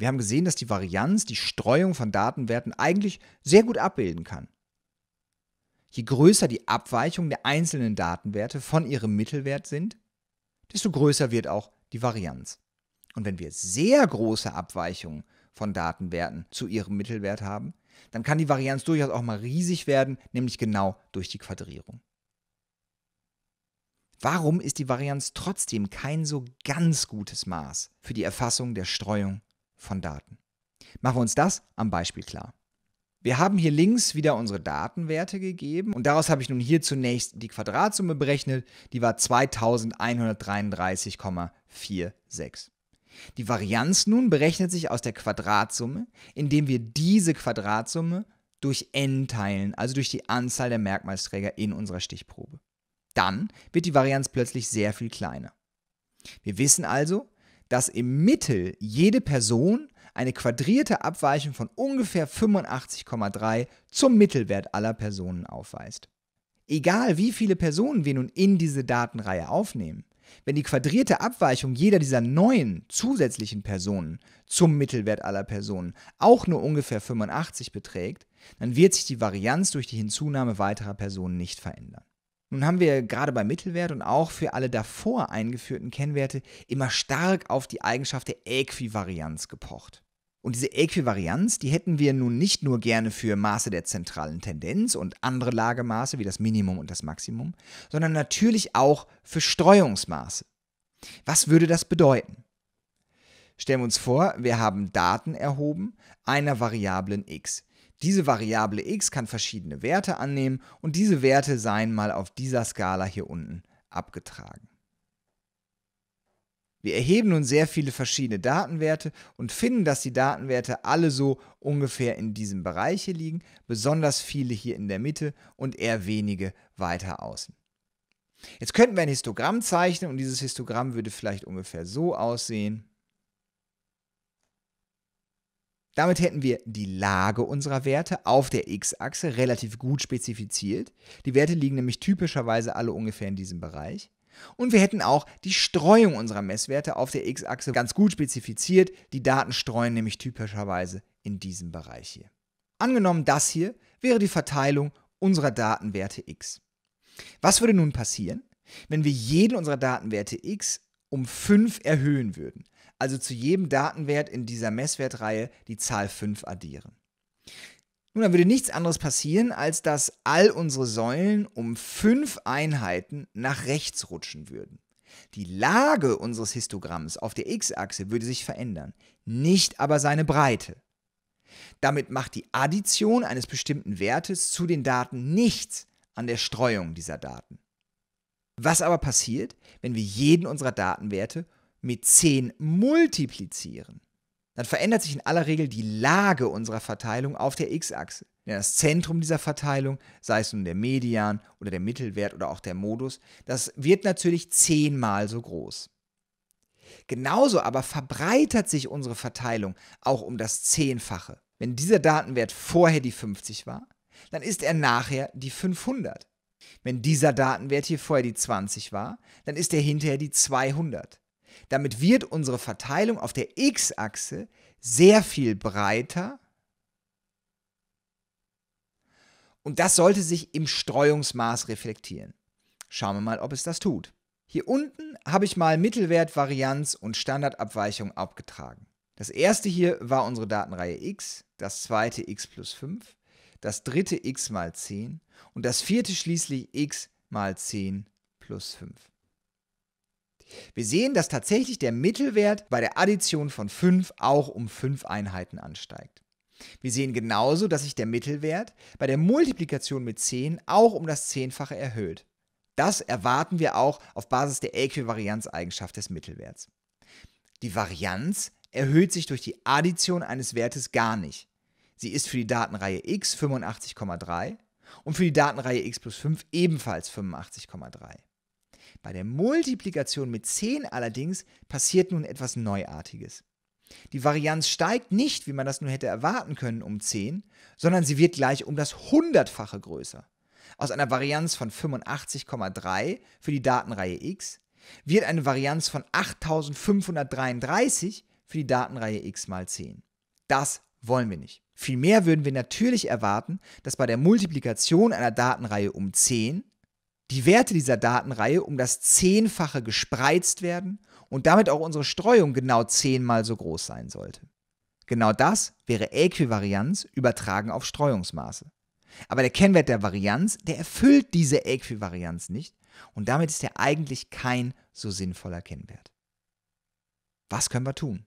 Wir haben gesehen, dass die Varianz die Streuung von Datenwerten eigentlich sehr gut abbilden kann. Je größer die Abweichung der einzelnen Datenwerte von ihrem Mittelwert sind, desto größer wird auch die Varianz. Und wenn wir sehr große Abweichungen von Datenwerten zu ihrem Mittelwert haben, dann kann die Varianz durchaus auch mal riesig werden, nämlich genau durch die Quadrierung. Warum ist die Varianz trotzdem kein so ganz gutes Maß für die Erfassung der Streuung von Daten. Machen wir uns das am Beispiel klar. Wir haben hier links wieder unsere Datenwerte gegeben und daraus habe ich nun hier zunächst die Quadratsumme berechnet, die war 2133,46. Die Varianz nun berechnet sich aus der Quadratsumme, indem wir diese Quadratsumme durch n teilen, also durch die Anzahl der Merkmalsträger in unserer Stichprobe. Dann wird die Varianz plötzlich sehr viel kleiner. Wir wissen also, dass im Mittel jede Person eine quadrierte Abweichung von ungefähr 85,3 zum Mittelwert aller Personen aufweist. Egal wie viele Personen wir nun in diese Datenreihe aufnehmen, wenn die quadrierte Abweichung jeder dieser neuen zusätzlichen Personen zum Mittelwert aller Personen auch nur ungefähr 85 beträgt, dann wird sich die Varianz durch die Hinzunahme weiterer Personen nicht verändern. Nun haben wir gerade beim Mittelwert und auch für alle davor eingeführten Kennwerte immer stark auf die Eigenschaft der Äquivarianz gepocht. Und diese Äquivarianz, die hätten wir nun nicht nur gerne für Maße der zentralen Tendenz und andere Lagemaße wie das Minimum und das Maximum, sondern natürlich auch für Streuungsmaße. Was würde das bedeuten? Stellen wir uns vor, wir haben Daten erhoben einer Variablen x. Diese Variable x kann verschiedene Werte annehmen und diese Werte seien mal auf dieser Skala hier unten abgetragen. Wir erheben nun sehr viele verschiedene Datenwerte und finden, dass die Datenwerte alle so ungefähr in diesem Bereich hier liegen, besonders viele hier in der Mitte und eher wenige weiter außen. Jetzt könnten wir ein Histogramm zeichnen und dieses Histogramm würde vielleicht ungefähr so aussehen. Damit hätten wir die Lage unserer Werte auf der x-Achse relativ gut spezifiziert. Die Werte liegen nämlich typischerweise alle ungefähr in diesem Bereich. Und wir hätten auch die Streuung unserer Messwerte auf der x-Achse ganz gut spezifiziert. Die Daten streuen nämlich typischerweise in diesem Bereich hier. Angenommen, das hier wäre die Verteilung unserer Datenwerte x. Was würde nun passieren, wenn wir jeden unserer Datenwerte x um 5 erhöhen würden? also zu jedem Datenwert in dieser Messwertreihe die Zahl 5 addieren. Nun, dann würde nichts anderes passieren, als dass all unsere Säulen um 5 Einheiten nach rechts rutschen würden. Die Lage unseres Histogramms auf der x-Achse würde sich verändern, nicht aber seine Breite. Damit macht die Addition eines bestimmten Wertes zu den Daten nichts an der Streuung dieser Daten. Was aber passiert, wenn wir jeden unserer Datenwerte mit 10 multiplizieren, dann verändert sich in aller Regel die Lage unserer Verteilung auf der x-Achse. Denn das Zentrum dieser Verteilung, sei es nun der Median oder der Mittelwert oder auch der Modus, das wird natürlich zehnmal so groß. Genauso aber verbreitert sich unsere Verteilung auch um das Zehnfache. Wenn dieser Datenwert vorher die 50 war, dann ist er nachher die 500. Wenn dieser Datenwert hier vorher die 20 war, dann ist er hinterher die 200. Damit wird unsere Verteilung auf der x-Achse sehr viel breiter und das sollte sich im Streuungsmaß reflektieren. Schauen wir mal, ob es das tut. Hier unten habe ich mal Mittelwert, Varianz und Standardabweichung abgetragen. Das erste hier war unsere Datenreihe x, das zweite x plus 5, das dritte x mal 10 und das vierte schließlich x mal 10 plus 5. Wir sehen, dass tatsächlich der Mittelwert bei der Addition von 5 auch um 5 Einheiten ansteigt. Wir sehen genauso, dass sich der Mittelwert bei der Multiplikation mit 10 auch um das Zehnfache erhöht. Das erwarten wir auch auf Basis der Äquivarianzeigenschaft des Mittelwerts. Die Varianz erhöht sich durch die Addition eines Wertes gar nicht. Sie ist für die Datenreihe x 85,3 und für die Datenreihe x plus 5 ebenfalls 85,3. Bei der Multiplikation mit 10 allerdings passiert nun etwas Neuartiges. Die Varianz steigt nicht, wie man das nur hätte erwarten können, um 10, sondern sie wird gleich um das Hundertfache größer. Aus einer Varianz von 85,3 für die Datenreihe x wird eine Varianz von 8533 für die Datenreihe x mal 10. Das wollen wir nicht. Vielmehr würden wir natürlich erwarten, dass bei der Multiplikation einer Datenreihe um 10 die Werte dieser Datenreihe um das Zehnfache gespreizt werden und damit auch unsere Streuung genau zehnmal so groß sein sollte. Genau das wäre Äquivarianz übertragen auf Streuungsmaße. Aber der Kennwert der Varianz, der erfüllt diese Äquivarianz nicht und damit ist er eigentlich kein so sinnvoller Kennwert. Was können wir tun?